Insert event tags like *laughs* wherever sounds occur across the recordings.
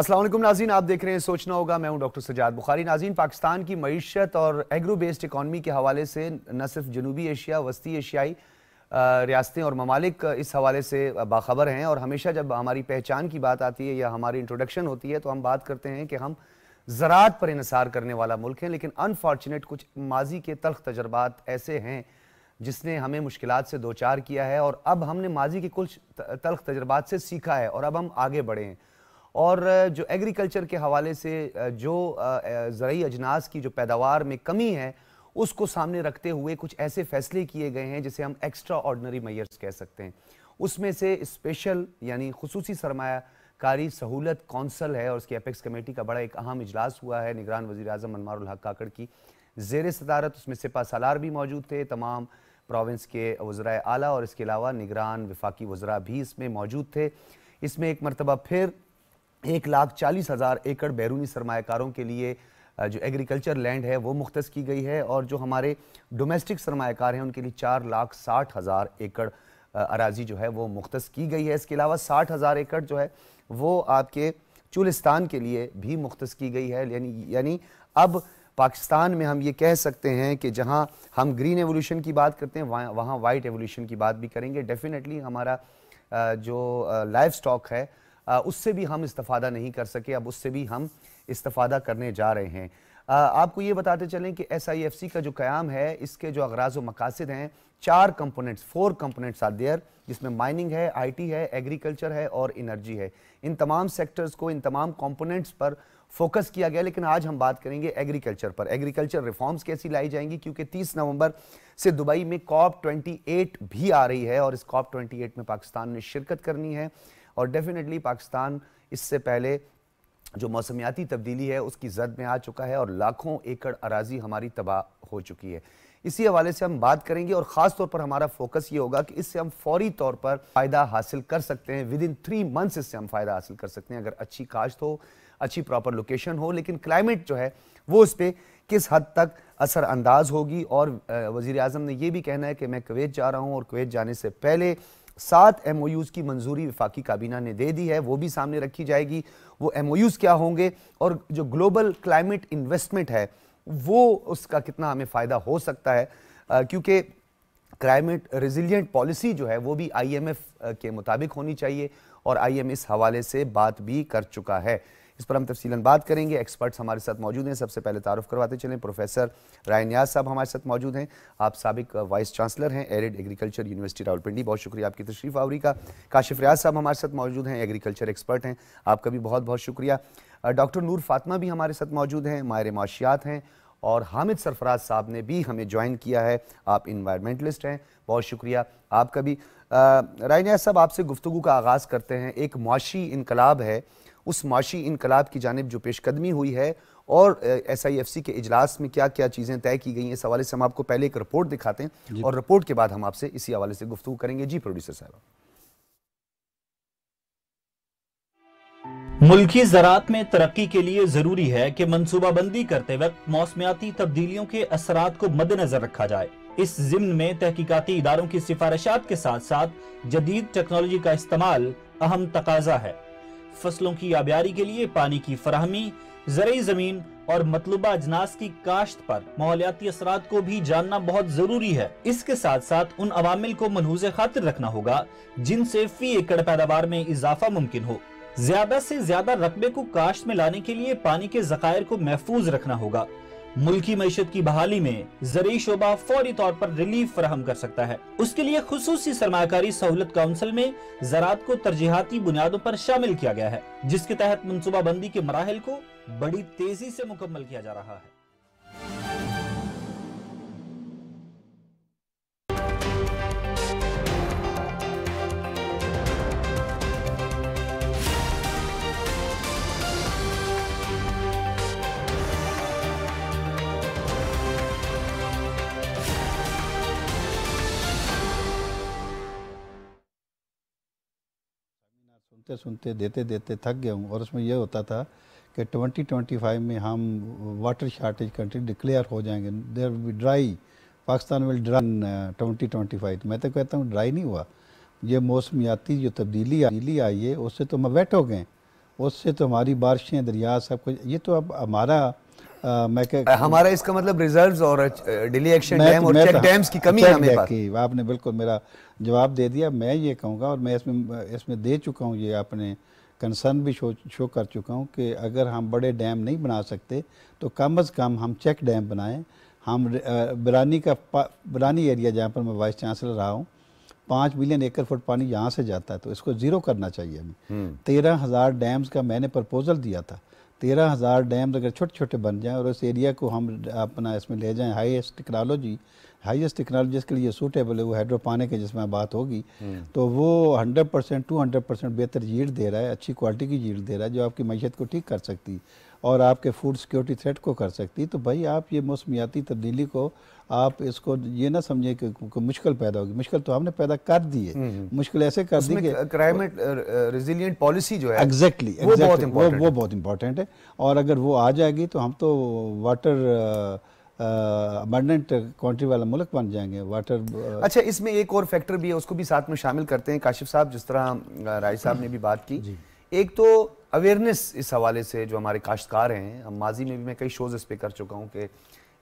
असलम नाजीन आप देख रहे हैं सोचना होगा मैं हूं डॉक्टर सजाद बुखारी नाजीन पाकिस्तान की मीशत और एग्रो बेस्ड इकानमी के हवाले से न सिर्फ जनूबी एशिया वस्ती एशियाई रियासतें और ममालिक इस हवाले से बाखबर हैं और हमेशा जब हमारी पहचान की बात आती है या हमारी इंट्रोडक्शन होती है तो हम बात करते हैं कि हम ज़रात पर इसार करने वाला मुल्क है लेकिन अनफॉर्चुनेट कुछ माजी के तलख तजर्बात ऐसे हैं जिसने हमें मुश्किल से दो चार किया है और अब हमने माजी के कुछ तलख तजर्बात से सीखा है और अब हम आगे बढ़े हैं और जो एग्रीकल्चर के हवाले से जो ज़रूरी अजनास की जो पैदावार में कमी है उसको सामने रखते हुए कुछ ऐसे फैसले किए गए हैं जिसे हम एक्स्ट्रा ऑर्डनरी मैयर्स कह सकते हैं उसमें से स्पेशल यानी खसूसी सरमाकारी सहूलत कौंसल है और उसकी अपेक्स कमेटी का बड़ा एक अहम इजलास हुआ है निगरान वजी अजम मनमार काकड़ की जेर सदारत उसमें सिपा सालार भी मौजूद थे तमाम प्रोविंस के वज्रा अली और इसके अलावा निगरान विफाकी वज्रा भी इसमें मौजूद थे इसमें एक मरतबा फिर एक लाख चालीस हज़ार एकड़ बैरूनी सरमाकारों के लिए जो एग्रीकल्चर लैंड है वो मुख्त की गई है और जो हमारे डोमेस्टिक सरमाकार हैं उनके लिए चार लाख साठ हज़ार एकड़ अराजी जो है वो मुख्त की गई है इसके अलावा साठ हज़ार एकड़ जो है वो आपके चुलिस्तान के लिए भी मुख्त की गई है यानी यानी अब पाकिस्तान में हम ये कह सकते हैं कि जहाँ हम ग्रीन एवोल्यूशन की बात करते हैं वहाँ वहाँ वाइट एवोल्यूशन की बात भी करेंगे डेफिनेटली हमारा जो लाइफ स्टॉक है उससे भी हम इस्तफ़ादा नहीं कर सके अब उससे भी हम इस्तफ़ादा करने जा रहे हैं आपको ये बताते चलें कि एस आई एफ सी का जो क़्याम है इसके जो अगराज व मकासद हैं चार components four components are there जिसमें माइनिंग है आईटी है एग्रीकल्चर है और इनर्जी है इन तमाम सेक्टर्स को इन तमाम कंपोनेंट्स पर फोकस किया गया लेकिन आज हम बात करेंगे एग्रीकल्चर पर एग्रीकल्चर रिफॉर्म्स कैसी लाई जाएंगी क्योंकि 30 नवंबर से दुबई में कॉप 28 भी आ रही है और इस कॉप 28 में पाकिस्तान ने शिरकत करनी है और डेफिनेटली पाकिस्तान इससे पहले जो मौसमियाती तब्दीली है उसकी जद में आ चुका है और लाखों एकड़ अराजी हमारी तबाह हो चुकी है इसी हवाले से हम बात करेंगे और ख़ास तौर पर हमारा फोकस ये होगा कि इससे हम फौरी तौर पर फ़ायदा हासिल कर सकते हैं विद इन थ्री मंथ्स इससे हम फ़ायदा हासिल कर सकते हैं अगर अच्छी काश्त हो अच्छी प्रॉपर लोकेशन हो लेकिन क्लाइमेट जो है वो उस पर किस हद तक असरअंदाज होगी और वजीर अजम ने यह भी कहना है कि मैं कुवैत जा रहा हूँ और कुवैत जाने से पहले सात एम की मंजूरी विफाकी काबीना ने दे दी है वो भी सामने रखी जाएगी वो एम क्या होंगे और जो ग्लोबल क्लाइमेट इन्वेस्टमेंट है वो उसका कितना हमें फ़ायदा हो सकता है क्योंकि क्लाइमेट रिजिलियंट पॉलिसी जो है वो भी आईएमएफ के मुताबिक होनी चाहिए और आईएम इस हवाले से बात भी कर चुका है इस पर हम तफसीला बात करेंगे एक्सपर्ट्स हमारे साथ मौजूद हैं सबसे पहले तारुफ करवाते चलें प्रोफेसर राय न्याज साहब हमारे साथ मौजूद हैं आप सबक वाइस चांसलर हैं एरिड एग्रीकल्चर यूनिवर्सिटी रावलपिंडी बहुत शुक्रिया आपकी तशरीफ आवरी का काशिफ रियाज साहब हमारे साथ मौजूद हैं एग्रीकल्चर एक्सपर्ट हैं आपका भी बहुत बहुत शुक्रिया डॉक्टर नूर फातमा भी हमारे साथ मौजूद हैं मायर माशियात हैं और हामिद सरफराज साहब ने भी हमें ज्वाइन किया है आप इन्वायरमेंटलिस्ट हैं बहुत शुक्रिया आपका भी रायनिया साहब आपसे गुफ्तु का आगाज़ करते हैं एक मुआशी इनकलाब है उस माशी इनकलाब की जानब जो पेशकदमी हुई है और एस आई एफ सी के इजलास में क्या क्या चीज़ें तय की गई हैं इस हवाले से हम आपको पहले एक रिपोर्ट दिखाते हैं और रिपोर्ट के बाद हम आपसे इसी हवाले से गुफ्तु करेंगे जी प्रोड्यूसर साहब मुल्की ज़रात में तरक्की के लिए ज़रूरी है कि मनसूबाबंदी करते वक्त मौसमियाती तब्दीलियों के असर को मद्देनजर रखा जाए इस जिम्न में तहकीकती इदारों की सिफारिशात के साथ साथ जदीद टेक्नोलॉजी का इस्तेमाल अहम तकाजा है फसलों की आबियारी के लिए पानी की फराहमी जरिए जमीन और मतलूबा अजनास की काश्त पर माहौलियाती असरा को भी जानना बहुत जरूरी है इसके साथ साथ उन अवामिल को मनहूज खातिर रखना होगा जिनसे फी एकड़ पैदावार में इजाफा मुमकिन हो ज्यादा से ज्यादा रकबे को काश्त में लाने के लिए पानी के जखायर को महफूज रखना होगा मुल्की मीशत की बहाली में जरिए शोबा फौरी तौर पर रिलीफ फराहम कर सकता है उसके लिए खसूसी सरमाकारी सहूलत काउंसिल में जरात को तरजीहती बुनियादों पर शामिल किया गया है जिसके तहत मनसूबाबंदी के मराहल को बड़ी तेजी से मुकम्मल किया जा रहा है सुनते सुनते देते देते थक गया हूँ और उसमें यह होता था कि 2025 में हम वाटर शार्टेज कंट्री डिक्लेयर हो जाएंगे there be dry Pakistan will dry in uh, twenty twenty five मैं तो कहता हूँ ड्राई नहीं हुआ ये मौसमियाती जो तब्दीली तब्दीली आई है उससे तो हम वेट हो गए उससे तो हमारी बारिशें दरिया सब कुछ ये तो अब हमारा मैं हमारा इसका मतलब रिजर्व्स और एक्शन डैम और चेक डैम्स तो- की कमी है हमें पास आपने बिल्कुल मेरा जवाब दे दिया मैं ये कहूँगा और मैं इसमें इसमें दे चुका हूँ ये अपने कंसर्न भी शो शो कर चुका हूँ कि अगर हम बड़े डैम नहीं बना सकते तो कम अज़ कम हम चेक डैम बनाएं हम बरानी का बरानी एरिया जहाँ पर मैं वाइस चांसलर रहा हूँ पाँच मिलियन एकड़ फुट पानी यहाँ से जाता है तो इसको ज़ीरो करना चाहिए हमें हम्म। तेरह हज़ार डैम्स का मैंने प्रपोज़ल दिया था तेरह हज़ार डैम अगर छोटे छोटे बन जाएं और इस एरिया को हम अपना इसमें ले जाएं हाईएस्ट टेक्नोलॉजी हाईएस्ट टेक्नोलॉजी जिसके लिए सूटेबल है वो हाइड्रोपानिक है जिसमें बात होगी हम्म। तो वो 100 परसेंट टू हंड्रेड परसेंट बेहतर यील्ड दे रहा है अच्छी क्वालिटी की यील्ड दे रहा है जो आपकी मीशत को ठीक कर सकती है और आपके फूड सिक्योरिटी थ्रेट को कर सकती तो भाई आप ये मौसमियाती तब्दीली को आप इसको ये ना समझे कि मुश्किल पैदा होगी मुश्किल तो हमने पैदा कर दी है हम्म, हम्म। मुश्किल ऐसे कर दी कि क्लाइमेट रेजिलियंट पॉलिसी जो है एग्जैक्टली exactly, exactly, वो, बहुत वो, वो बहुत इंपॉर्टेंट है और अगर वो आ जाएगी तो हम तो वाटर अबंडेंट कंट्री वाला मुल्क बन जाएंगे वाटर अच्छा इसमें एक और फैक्टर भी है उसको भी साथ में शामिल करते हैं काशिफ साहब जिस तरह राय साहब ने भी बात की एक तो अवेयरनेस इस हवाले से जो हमारे काश्तकार हैं हम माजी में भी मैं कई शोज़ इस पर कर चुका हूँ कि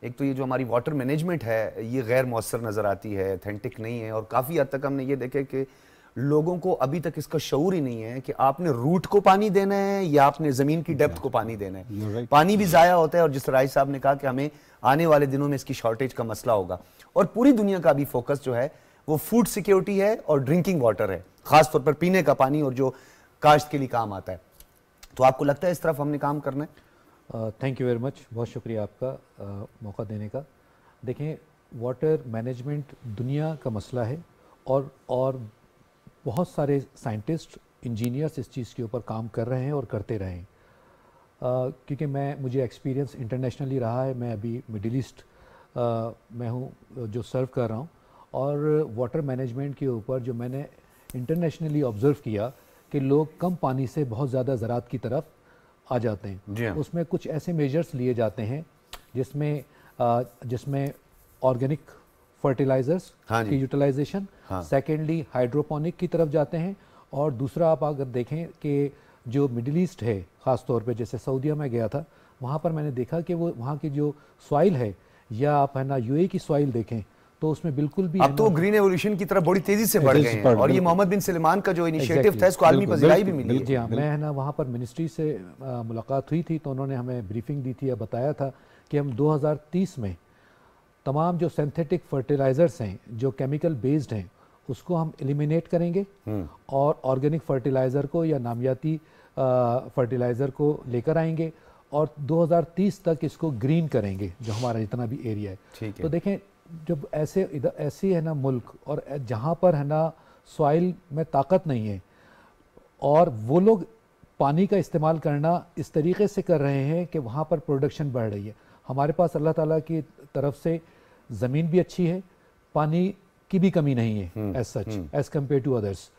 एक तो ये जो हमारी वाटर मैनेजमेंट है ये गैर मौसर नज़र आती है अथेंटिक नहीं है और काफ़ी हद तक हमने ये देखे कि लोगों को अभी तक इसका शौर ही नहीं है कि आपने रूट को पानी देना है या आपने ज़मीन की डेप्थ को पानी देना है पानी भी ज़ाया होता है और जिस राय साहब ने कहा कि हमें आने वाले दिनों में इसकी शॉर्टेज का मसला होगा और पूरी दुनिया का अभी फोकस जो है वो फूड सिक्योरिटी है और ड्रिंकिंग वाटर है खासतौर पर पीने का पानी और जो काश्त के लिए काम आता है तो आपको लगता है इस तरफ हमने काम करना है थैंक यू वेरी मच बहुत शुक्रिया आपका आ, uh, मौका देने का देखें वाटर मैनेजमेंट दुनिया का मसला है और और बहुत सारे साइंटिस्ट इंजीनियर्स इस चीज़ के ऊपर काम कर रहे हैं और करते रहे हैं uh, क्योंकि मैं मुझे एक्सपीरियंस इंटरनेशनली रहा है मैं अभी मिडिल ईस्ट uh, मैं हूँ जो सर्व कर रहा हूँ और वाटर मैनेजमेंट के ऊपर जो मैंने इंटरनेशनली ऑब्ज़र्व किया कि लोग कम पानी से बहुत ज़्यादा ज़रात की तरफ आ जाते हैं हाँ। उसमें कुछ ऐसे मेजर्स लिए जाते हैं जिसमें जिसमें ऑर्गेनिक फर्टिलाइजर्स हाँ की यूटिलाइजेशन हाँ। सेकेंडली हाइड्रोपोनिक की तरफ जाते हैं और दूसरा आप अगर देखें कि जो मिडिल ईस्ट है ख़ास तौर पे जैसे सऊदीया में गया था वहाँ पर मैंने देखा कि वो वहाँ की जो सॉइल है या आप है ना यूएई e की सॉइल देखें तो उसमें बिल्कुल भी अब तो ग्रीन एवोल्यूशन की तरफ बड़ी तेजी से बढ़ गए हैं और ये मोहम्मद बिन सलमान का जो इनिशिएटिव था इसको आलमी पजीराई भी मिली जी हाँ मैं है ना वहाँ पर मिनिस्ट्री से मुलाकात हुई थी तो उन्होंने हमें ब्रीफिंग दी थी या बताया था कि हम 2030 में तमाम जो सिंथेटिक फर्टिलाइज़र्स हैं जो केमिकल बेस्ड हैं उसको हम एलिमिनेट करेंगे हम्म। और ऑर्गेनिक फर्टिलाइज़र को या नामियाती फर्टिलाइज़र को लेकर आएंगे और 2030 तक इसको ग्रीन करेंगे जो हमारा जितना भी एरिया है, है तो देखें जब ऐसे इधर ऐसी है ना मुल्क और जहाँ पर है ना सॉइल में ताकत नहीं है और वो लोग पानी का इस्तेमाल करना इस तरीके से कर रहे हैं कि वहाँ पर प्रोडक्शन बढ़ रही है हमारे पास अल्लाह ताला की तरफ से ज़मीन भी अच्छी है पानी की भी कमी नहीं है as such as compared to others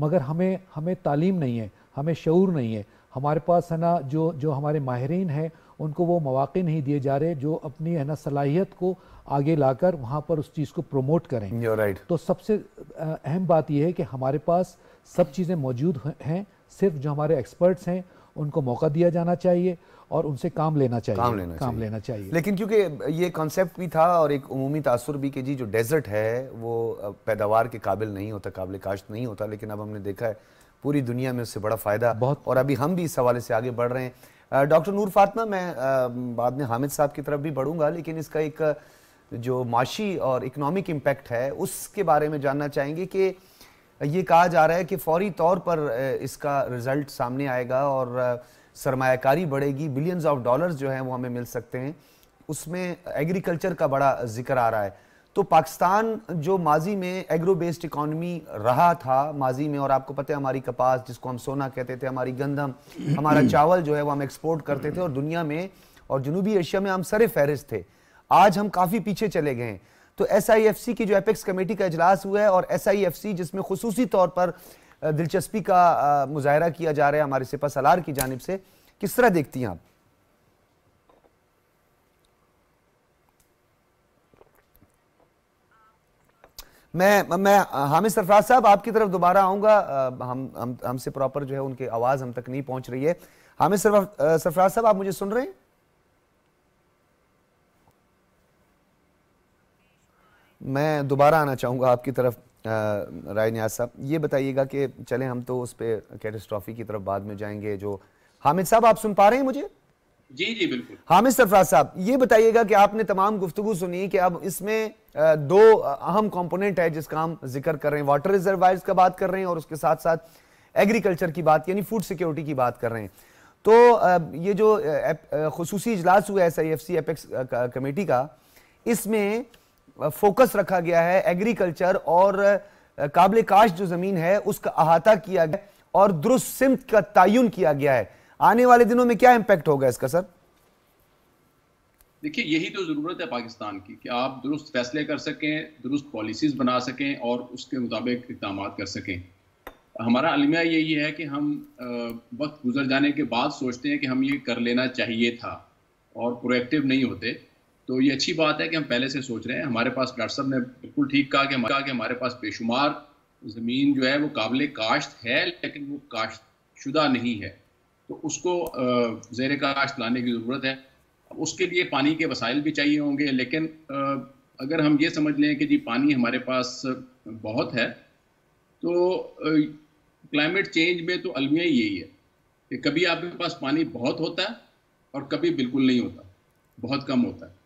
मगर हमें हमें तालीम नहीं है हमें शूर नहीं है हमारे पास है ना जो जो हमारे माहरीन हैं उनको वो मौाक़े नहीं दिए जा रहे जो अपनी है ना सलाहियत को आगे लाकर वहाँ पर उस चीज़ को प्रमोट करें right. तो सबसे अहम बात यह है कि हमारे पास सब चीज़ें मौजूद हैं सिर्फ जो हमारे एक्सपर्ट्स हैं उनको मौका दिया जाना चाहिए और उनसे काम लेना चाहिए काम लेना, काम चाहिए। लेना चाहिए लेकिन क्योंकि ये कॉन्सेप्ट भी था और एक अमूमी तासर भी कि जी जो डेजर्ट है वो पैदावार के काबिल नहीं होता काबिल काश्त नहीं होता लेकिन अब हमने देखा है पूरी दुनिया में उससे बड़ा फ़ायदा बहुत और अभी हम भी इस हवाले से आगे बढ़ रहे हैं डॉक्टर नूर फातमा मैं बाद में हामिद साहब की तरफ भी बढ़ूंगा लेकिन इसका एक जो माशी और इकनॉमिक इम्पैक्ट है उसके बारे में जानना चाहेंगे कि ये कहा जा रहा है कि फौरी तौर पर इसका रिजल्ट सामने आएगा और सरमाकारी बढ़ेगी बिलियंस ऑफ डॉलर्स जो हैं वो हमें मिल सकते हैं उसमें एग्रीकल्चर का बड़ा जिक्र आ रहा है तो पाकिस्तान जो माजी में एग्रो बेस्ड इकॉनमी रहा था माजी में और आपको पता है हमारी कपास जिसको हम सोना कहते थे हमारी गंदम हमारा *clears throat* चावल जो है वो हम एक्सपोर्ट करते थे और दुनिया में और जनूबी एशिया में हम सरे फहरिस्त थे आज हम काफ़ी पीछे चले गए तो एस की जो एपेक्स कमेटी का अजलास हुआ है और एस जिसमें खसूसी तौर पर दिलचस्पी का मुजाहरा किया जा रहा है हमारे सिपा सलार की जानब से किस तरह देखती हैं आप मैं मैं हामिद सरफराज साहब आपकी तरफ दोबारा आऊँगा हम हम हमसे प्रॉपर जो है उनकी आवाज़ हम तक नहीं पहुँच रही है हामिद सरफराज साहब आप मुझे सुन रहे हैं मैं दोबारा आना चाहूँगा आपकी तरफ राय न्याज साहब ये बताइएगा कि चले हम तो उस पर कैटेस्ट्रॉफी की तरफ बाद में जाएंगे जो हामिद साहब आप सुन पा रहे हैं मुझे जी जी बिल्कुल हामिद सरफराज साहब ये बताइएगा कि आपने तमाम गुफ्तु सुनी कि अब इसमें दो अहम कंपोनेंट है जिसका हम जिक्र कर रहे हैं वाटर रिजर्वायर्स का बात कर रहे हैं और उसके साथ साथ एग्रीकल्चर की बात यानी फूड सिक्योरिटी की बात कर रहे हैं तो ये जो खसूस इजलास हुआ है S I F C apex committee का इसमें फोकस रखा गया है एग्रीकल्चर और काबिल काश जो ज़मीन है उसका अहाता किया गया और दुरुस्त सिमत का तयन किया गया है आने वाले दिनों में क्या इम्पैक्ट होगा इसका सर देखिए यही तो ज़रूरत है पाकिस्तान की कि आप दुरुस्त फैसले कर सकें दुरुस्त पॉलिसीज़ बना सकें और उसके मुताबिक इकदाम कर सकें हमारा अलमिया यही है कि हम वक्त गुजर जाने के बाद सोचते हैं कि हम ये कर लेना चाहिए था और प्रोएक्टिव नहीं होते तो ये अच्छी बात है कि हम पहले से सोच रहे हैं हमारे पास डॉक्टर साहब ने बिल्कुल ठीक कहा कि हमारे कि हमारे पास बेशुमार ज़मीन जो है वो काबिल काश्त है लेकिन वो काश्त शुदा नहीं है तो उसको जेर काश्त लाने की ज़रूरत है उसके लिए पानी के वसाइल भी चाहिए होंगे लेकिन अगर हम ये समझ लें कि जी पानी हमारे पास बहुत है तो क्लाइमेट चेंज में तो अलमिया ही यही है कि कभी आपके पास पानी बहुत होता है और कभी बिल्कुल नहीं होता बहुत कम होता है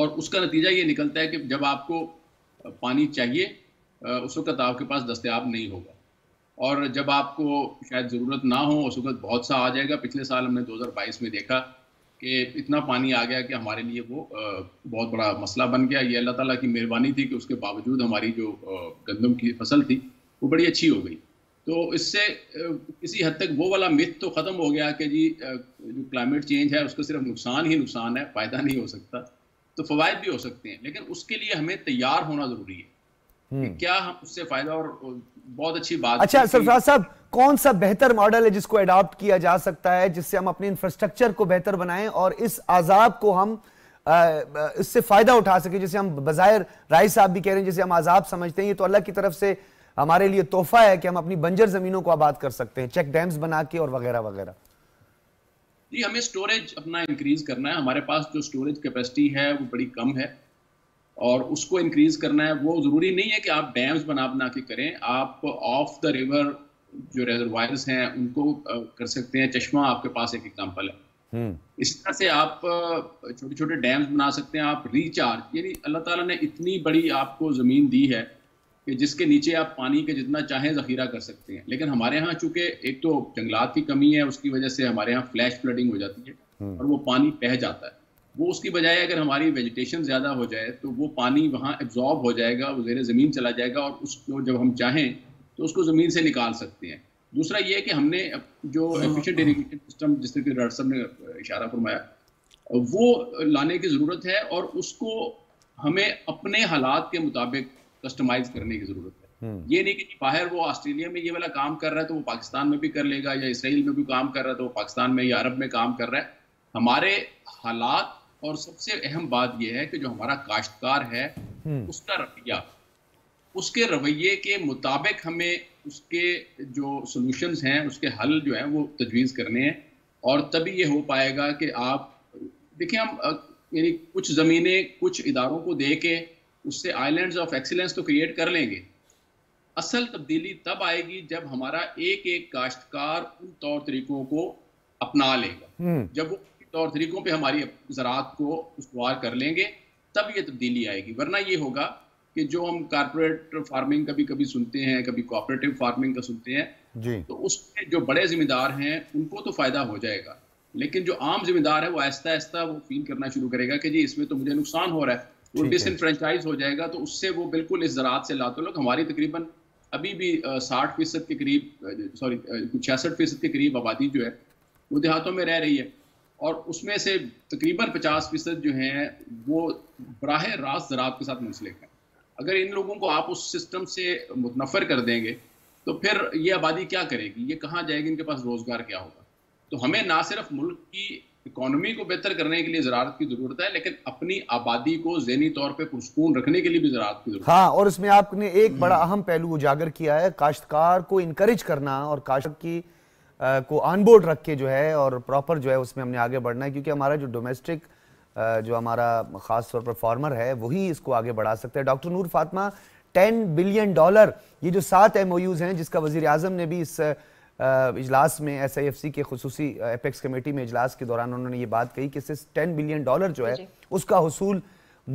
और उसका नतीजा ये निकलता है कि जब आपको पानी चाहिए उस वक्त आपके पास दस्तियाब नहीं होगा और जब आपको शायद ज़रूरत ना हो उस वक्त बहुत सा आ जाएगा पिछले साल हमने 2022 में देखा कि इतना पानी आ गया कि हमारे लिए वो बहुत बड़ा मसला बन गया ये अल्लाह ताला की मेहरबानी थी कि उसके बावजूद हमारी जो गंदम की फसल थी वो बड़ी अच्छी हो गई तो इससे किसी हद तक वो वाला मिथ तो ख़त्म हो गया कि जी जो क्लाइमेट चेंज है उसका सिर्फ नुकसान ही नुकसान है फ़ायदा नहीं हो सकता तो फ़वाद भी हो सकते हैं लेकिन उसके लिए हमें तैयार होना ज़रूरी है हम्म। क्या हम उससे फायदा और बहुत अच्छी बात अच्छा सरफराज साहब कौन सा बेहतर मॉडल है जिसको अडॉप्ट किया जा सकता है जिससे हम अपने इंफ्रास्ट्रक्चर को बेहतर बनाएं और इस आजाब को हम इससे फायदा उठा सके जैसे हम बजायर राय साहब भी कह रहे हैं जैसे हम आजाब समझते हैं ये तो अल्लाह की तरफ से हमारे लिए तोहफा है कि हम अपनी बंजर जमीनों को आबाद कर सकते हैं चेक डैम्स बना के और वगैरह वगैरह जी हमें स्टोरेज अपना इंक्रीज करना है हमारे पास जो स्टोरेज कैपेसिटी है वो बड़ी कम है और उसको इंक्रीज करना है वो ज़रूरी नहीं है कि आप डैम्स बना बना के करें आप ऑफ द रिवर जो रेजरवायर्स हैं उनको कर सकते हैं चश्मा आपके पास एक एग्जाम्पल है हम्म। इस तरह से आप छोटे छोटे डैम्स बना सकते हैं आप रिचार्ज यानी अल्लाह ताला ने इतनी बड़ी आपको ज़मीन दी है कि जिसके नीचे आप पानी के जितना चाहें ज़खीरा कर सकते हैं लेकिन हमारे यहाँ चूंकि एक तो जंगलात की कमी है उसकी वजह से हमारे यहाँ फ्लैश फ्लडिंग हो जाती है हम्म। और वो पानी बह जाता है वो उसकी बजाय अगर हमारी वेजिटेशन ज़्यादा हो जाए तो वो पानी वहाँ एब्जॉर्ब हो जाएगा वो जेर ज़मीन चला जाएगा और उसको जब हम चाहें तो उसको ज़मीन से निकाल सकते हैं दूसरा ये है कि हमने जो एफिशिएंट इरीगेशन सिस्टम जिस तरह डॉक्टर साहब ने इशारा फरमाया वो लाने की ज़रूरत है और उसको हमें अपने हालात के मुताबिक कस्टमाइज करने की ज़रूरत है हम्म। ये नहीं कि बाहर वो ऑस्ट्रेलिया में ये वाला काम कर रहा है तो वो पाकिस्तान में भी कर लेगा या इसराइल में भी काम कर रहा है तो वो पाकिस्तान में या अरब में काम कर रहा है हमारे हालात और सबसे अहम बात यह है कि जो हमारा काश्तकार है हम्म। उसका रवैया उसके रवैये के मुताबिक हमें उसके जो सॉल्यूशंस हैं उसके हल जो हैं वो तजवीज़ करने हैं और तभी ये हो पाएगा कि आप देखिए हम यानी कुछ ज़मीनें कुछ इदारों को दे के उससे आइलैंड्स ऑफ एक्सीलेंस तो क्रिएट कर लेंगे असल तब्दीली तब आएगी जब हमारा एक एक काश्तकार उन तौर तरीकों को अपना लेगा हम्म। जब वो तौर तरीकों पे हमारी ज़रात को उसवार कर लेंगे तब ये तब्दीली आएगी वरना ये होगा कि जो हम कारपोरेट फार्मिंग कभी कभी सुनते हैं कभी कोऑपरेटिव फार्मिंग का सुनते हैं जी। तो उसमें जो बड़े जिम्मेदार हैं उनको तो फ़ायदा हो जाएगा लेकिन जो आम जिम्मेदार है वो आहिस्ता आहिस्ता वो फील करना शुरू करेगा कि जी इसमें तो मुझे नुकसान हो रहा है वो डिसनफ्रेंचाइज हो जाएगा तो उससे वो बिल्कुल इस ज़रात से लाते लोग हमारी तकरीबन अभी भी साठ फीसद के करीब सॉरी छियासठ फीसद के करीब आबादी जो है वो देहातों में रह रही है और उसमें से तकरीबन पचास फीसद जो हैं वो बराह रास्त जरात के साथ मुंसलिक हैं अगर इन लोगों को आप उस सिस्टम से मुतनफ़र कर देंगे तो फिर ये आबादी क्या करेगी ये कहाँ जाएगी इनके पास रोज़गार क्या होगा तो हमें ना सिर्फ मुल्क की इकोनॉमी को बेहतर करने के लिए जरात की जरूरत है लेकिन अपनी आबादी को जहनी तौर पर पुरस्कून रखने के लिए भी जरात की जरूरत हाँ और इसमें आपने एक बड़ा हम्म। अहम पहलू उजागर किया है काश्तकार को इनक्रेज करना और काश्त की को ऑन बोर्ड रख के जो है और प्रॉपर जो है उसमें हमने आगे बढ़ना है क्योंकि हमारा जो डोमेस्टिक जो हमारा ख़ास तौर पर फार्मर है वही इसको आगे बढ़ा सकते हैं doctor Noor Fatima ten billion dollar ये जो सात एम हैं जिसका वजी अजम ने भी इस इजलास में एस आई एफ सी के खसूसी एपेक्स कमेटी में इजलास के दौरान उन्होंने ये बात कही कि सिर्फ टेन बिलियन डॉलर जो है उसका हसूल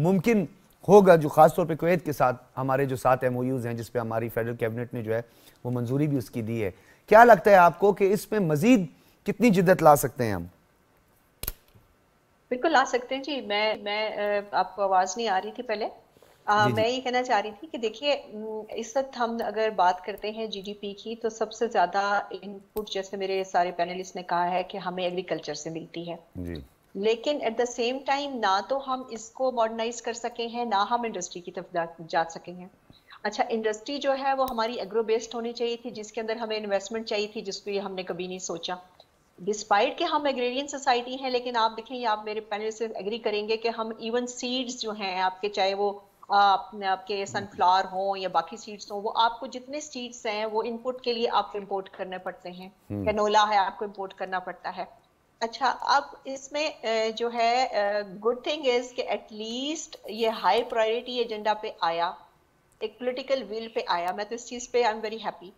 मुमकिन होगा जो खासतौर पर कुवैत के साथ हमारे जो सात एम हैं जिस पर हमारी फेडरल कैबिनेट ने जो है वो मंजूरी भी उसकी दी है क्या लगता है आपको कि इसमें मजीद कितनी जिद्दत ला सकते हैं हम बिल्कुल ला सकते हैं जी मैं मैं आपको आवाज नहीं आ रही थी पहले आ, मैं ये कहना चाह रही थी कि देखिए इस वक्त हम अगर बात करते हैं जीडीपी की तो सबसे ज्यादा इनपुट जैसे मेरे सारे पैनलिस्ट ने कहा है कि हमें एग्रीकल्चर से मिलती है लेकिन एट द सेम टाइम ना तो हम इसको मॉडर्नाइज कर सके हैं ना हम इंडस्ट्री की तरफ जा सके हैं अच्छा इंडस्ट्री जो है वो हमारी एग्रो बेस्ड होनी चाहिए थी जिसके अंदर हमें इन्वेस्टमेंट चाहिए थी जिसको ये हमने कभी नहीं सोचा डिस्पाइट के हम एग्रेरियन सोसाइटी हैं लेकिन आप देखें आप मेरे पैनल से एग्री करेंगे कि हम इवन सीड्स जो हैं आपके चाहे वो आपने आपके सनफ्लावर हों या बाकी सीड्स हों वो आपको जितने सीड्स हैं वो इनपुट के लिए आपको इम्पोर्ट करने पड़ते हैं कैनोला हम्म। है आपको इम्पोर्ट करना पड़ता है अच्छा अब इसमें जो है गुड थिंग इज कि एटलीस्ट ये हाई प्रायोरिटी एजेंडा पे आया एक पॉलिटिकल विल पे आया मैं तो इस चीज़ पे आई एम वेरी हैप्पी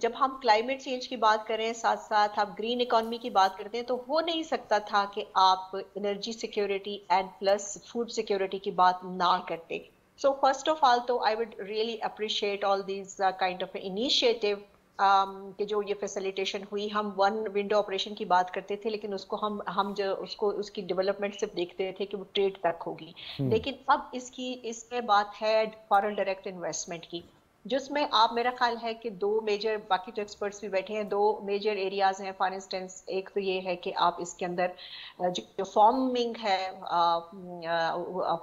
जब हम क्लाइमेट चेंज की बात करें साथ साथ आप ग्रीन इकोनॉमी की बात करते हैं तो हो नहीं सकता था कि आप energy security and plus food security की बात ना करते सो फर्स्ट ऑफ ऑल तो I would really appreciate all these kind of initiative Um, के जो ये फैसिलिटेशन हुई हम वन विंडो ऑपरेशन की बात करते थे लेकिन उसको हम हम जो उसको उसकी डेवलपमेंट सिर्फ देखते थे कि वो ट्रेड तक होगी हम्म। लेकिन अब इसकी इसमें बात है फॉरेन डायरेक्ट इन्वेस्टमेंट की जिसमें आप मेरा ख्याल है कि दो मेजर बाकी तो एक्सपर्ट्स भी बैठे हैं दो मेजर एरियाज हैं फॉर इंस्टेंस एक तो ये है कि आप इसके अंदर जो फॉर्मिंग है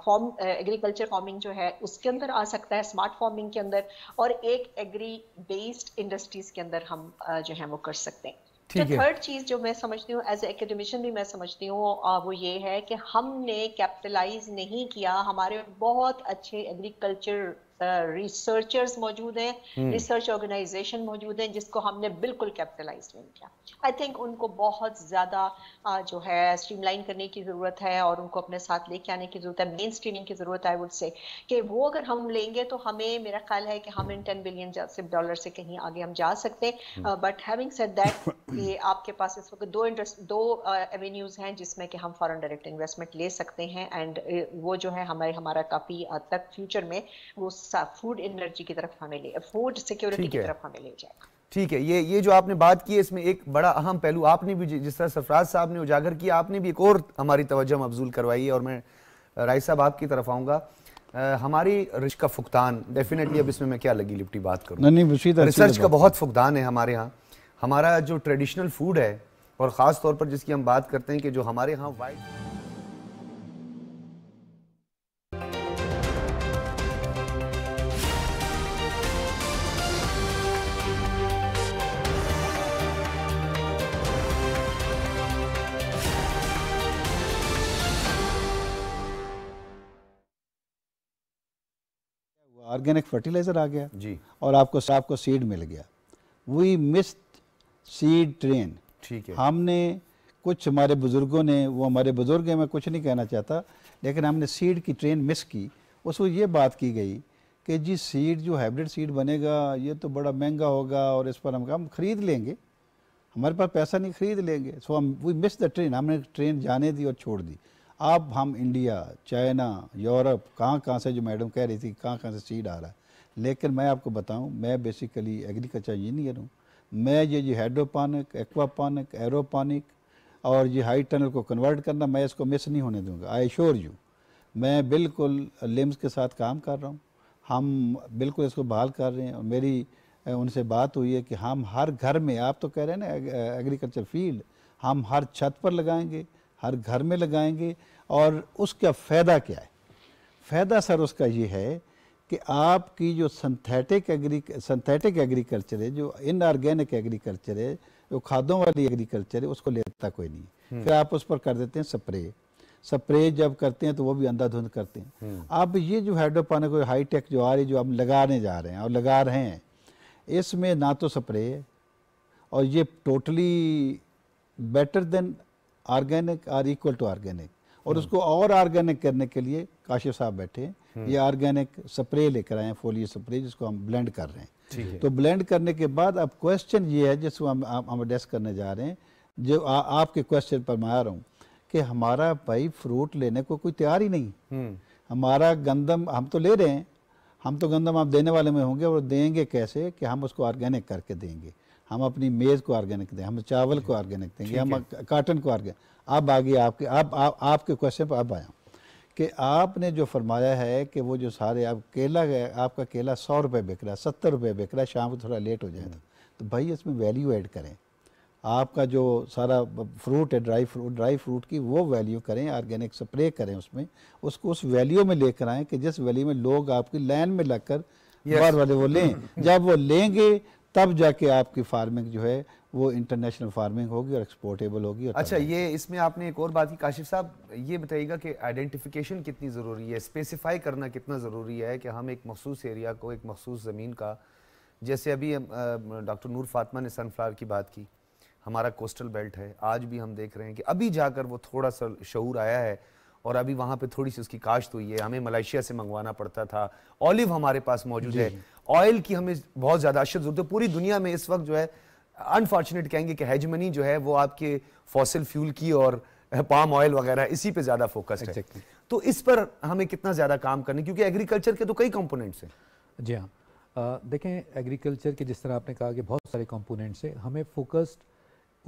फॉर्म एग्रीकल्चर फार्मिंग जो है उसके अंदर आ सकता है स्मार्ट फार्मिंग के अंदर और एक एग्री बेस्ड इंडस्ट्रीज के अंदर हम जो है वो कर सकते हैं तो थर्ड चीज जो मैं समझती हूँ एज एकेडमिशन भी मैं समझती हूँ वो ये है कि हमने कैपिटलाइज नहीं किया हमारे बहुत अच्छे एग्रीकल्चर रिसर्चर्स मौजूद हैं रिसर्च हम्म। ऑर्गेनाइजेशन मौजूद हैं जिसको हमने बिल्कुल कैपिटलाइज नहीं किया आई थिंक उनको बहुत ज़्यादा जो है स्ट्रीमलाइन करने की ज़रूरत है और उनको अपने साथ लेके आने की ज़रूरत है मेन स्ट्रीमिंग की ज़रूरत है वुड से कि वो अगर हम लेंगे तो हमें मेरा ख्याल है कि हम इन टेन बिलियन सिर्फ डॉलर से कहीं आगे हम जा सकते हैं बट हैविंग सेट दैट कि आपके पास इस वक्त दो इंटरेस्ट दो एवेन्यूज uh, हैं जिसमें कि हम फॉरन डायरेक्ट इन्वेस्टमेंट ले सकते हैं एंड वो जो है हमारे हमारा काफ़ी हद तक फ्यूचर में वो हिस्सा फूड एनर्जी की तरफ हमें ले फूड सिक्योरिटी की तरफ हमें ले जाएगा ठीक है ये ये जो आपने बात की है इसमें एक बड़ा अहम पहलू आपने भी जिस तरह सरफराज साहब ने उजागर किया आपने भी एक और हमारी तवज्जो मबजूल करवाई है और मैं राय साहब आपकी तरफ आऊँगा हमारी रिश का फुकदान डेफिनेटली अब इसमें मैं क्या लगी लिपटी बात करूँ नहीं रिसर्च का बहुत फुकदान है हमारे यहाँ हमारा जो ट्रेडिशनल फूड है और ख़ास तौर पर जिसकी हम बात करते हैं कि जो हमारे यहाँ वाइट ऑर्गेनिक फर्टिलाइज़र आ गया जी और आपको आपको सीड मिल गया वी मिस सीड ट्रेन ठीक है हमने कुछ हमारे बुज़ुर्गों ने वो हमारे बुज़ुर्ग हैं मैं कुछ नहीं कहना चाहता लेकिन हमने सीड की ट्रेन मिस की उसको ये बात की गई कि जी सीड जो हाइब्रिड सीड बनेगा ये तो बड़ा महंगा होगा और इस पर हम हम ख़रीद लेंगे हमारे पास पैसा नहीं ख़रीद लेंगे सो हम वी मिस द ट्रेन हमने ट्रेन जाने दी और छोड़ दी अब हम इंडिया चाइना यूरोप कहाँ कहाँ से जो मैडम कह रही थी कहाँ कहाँ से सीड आ रहा है लेकिन मैं आपको बताऊँ मैं बेसिकली एग्रीकल्चर इंजीनियर हूँ मैं ये जो हाइड्रोपानिक एक्वापानिक एरोपानिक और ये हाई टनल को कन्वर्ट करना मैं इसको मिस नहीं होने दूँगा आई श्योर यू मैं बिल्कुल लिम्स के साथ काम कर रहा हूँ हम बिल्कुल इसको बहाल कर रहे हैं और मेरी उनसे बात हुई है कि हम हर घर में आप तो कह रहे हैं ना एग्रीकल्चर फील्ड हम हर छत पर लगाएंगे हर घर में लगाएंगे और उसका फ़ायदा क्या है फ़ायदा सर उसका ये है कि आपकी जो सिंथेटिक एग्री सिंथेटिक एग्रीकल्चर है जो इनऑर्गेनिक एग्रीकल्चर है जो खादों वाली एग्रीकल्चर है उसको लेता कोई नहीं हम्म। फिर आप उस पर कर देते हैं स्प्रे स्प्रे जब करते हैं तो वो भी अंधाधुंध करते हैं हम्म। अब ये जो हाइड्रोपोनिक हाई टेक जो आ रही जो हम लगाने जा रहे हैं और लगा रहे हैं इसमें ना तो स्प्रे और ये totally better than organic or equal to organic और हम्म। उसको और ऑर्गेनिक करने के लिए काशिफ साहब बैठे हैं हम्म। ये ऑर्गेनिक स्प्रे लेकर आए हैं फोलियो स्प्रे जिसको हम ब्लेंड कर रहे हैं तो ब्लेंड करने के बाद अब क्वेश्चन ये है जिसको हम हम एड्रेस करने जा रहे हैं जो आ, आपके क्वेश्चन पर मैं आ रहा हूँ कि हमारा भाई फ्रूट लेने को कोई तैयार ही नहीं हम्म। हमारा गंदम हम तो ले रहे हैं हम तो गंदम आप देने वाले में होंगे और देंगे कैसे कि हम उसको ऑर्गेनिक करके देंगे हम अपनी मेज़ को ऑर्गेनिक दें हम चावल को ऑर्गेनिक देंगे हम काटन को ऑर्गेनिक अब आ आगे आपके अब आप, आपके क्वेश्चन पर अब आया कि आपने जो फरमाया है कि वो जो सारे आप केला आपका केला सौ रुपये बिक रहा है सत्तर रुपये बिक रहा है शाम को थोड़ा लेट हो जाएगा तो भाई इसमें वैल्यू ऐड करें आपका जो सारा फ्रूट है ड्राई फ्रूट ड्राई फ्रूट की वो वैल्यू करें ऑर्गेनिक स्प्रे करें उसमें उसको उस वैल्यू में लेकर आएँ कि जिस वैल्यू में लोग आपकी लाइन में लगकर बार वाले वो लें हम्म, हम्म। जब वो लेंगे तब जाके आपकी फार्मिंग जो है वो इंटरनेशनल फार्मिंग होगी और एक्सपोर्टेबल होगी अच्छा ये इसमें आपने एक और बात की काशिफ साहब ये बताइएगा कि आइडेंटिफिकेशन कितनी ज़रूरी है स्पेसिफाई करना कितना ज़रूरी है कि हम एक मखसूस एरिया को एक मखसूस ज़मीन का जैसे अभी डॉक्टर नूर फातमा ने सनफ्लावर की बात की हमारा कोस्टल बेल्ट है आज भी हम देख रहे हैं कि अभी जाकर वो थोड़ा सा शूर आया है और अभी वहाँ पे थोड़ी सी उसकी काश्त हुई है हमें मलेशिया से मंगवाना पड़ता था ऑलिव हमारे पास मौजूद है ऑयल की हमें बहुत ज़्यादा अशद जरूरत है पूरी दुनिया में इस वक्त जो है अनफॉर्चुनेट कहेंगे कि हेजमनी जो है वो आपके फॉसिल फ्यूल की और पाम ऑयल वगैरह इसी पे ज़्यादा फोकस exactly. है तो इस पर हमें कितना ज़्यादा काम करना क्योंकि एग्रीकल्चर के तो कई कंपोनेंट्स हैं जी हाँ देखें एग्रीकल्चर के जिस तरह आपने कहा कि बहुत सारे कंपोनेंट्स हैं हमें फोकस्ड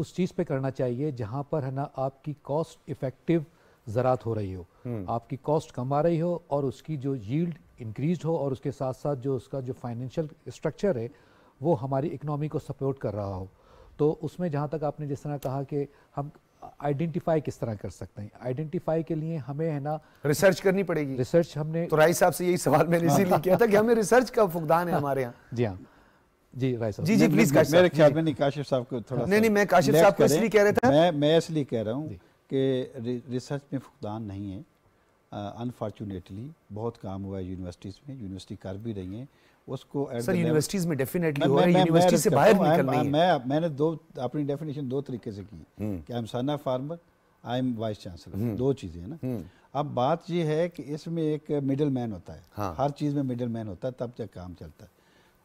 उस चीज़ पे करना चाहिए जहाँ पर है ना आपकी कॉस्ट इफ़ेक्टिव ज़रात हो रही हो हम्म। आपकी कॉस्ट कम आ रही हो और उसकी जो यील्ड इंक्रीज हो और उसके साथ साथ जो उसका जो फाइनेंशियल स्ट्रक्चर है वो हमारी इकनॉमी को सपोर्ट कर रहा हो तो उसमें जहाँ तक आपने जिस तरह कहा कि हम आइडेंटिफाई किस तरह कर सकते हैं आइडेंटिफाई के लिए हमें है ना रिसर्च करनी पड़ेगी रिसर्च हमने तो राय साहब से यही सवाल मैंने इसीलिए किया था कि हमें रिसर्च का फुकदान है हमारे यहाँ *laughs* जी हाँ जी राय साहब जी जी प्लीज मेरे ख्याल में नहीं काशिफ साहब को थोड़ा नहीं नहीं मैं काशिफ साहब को इसलिए कह रहा था मैं मैं इसलिए कह रहा हूँ कि रिसर्च में फुकदान नहीं है अनफॉर्चुनेटली बहुत काम हुआ है यूनिवर्सिटीज़ में यूनिवर्सिटी कर भी रही हैं उसको सर यूनिवर्सिटीज़ में डेफिनेटली हो है यूनिवर्सिटी से बाहर निकल रही मैं मैंने दो अपनी डेफिनेशन दो तरीके से की हम्म। कि आई एम सना farmer I am vice chancellor दो चीज़ें ना हम्म। अब बात यह है कि इसमें एक मिडल मैन होता है हाँ। हर चीज़ में मिडल मैन होता है तब तक काम चलता है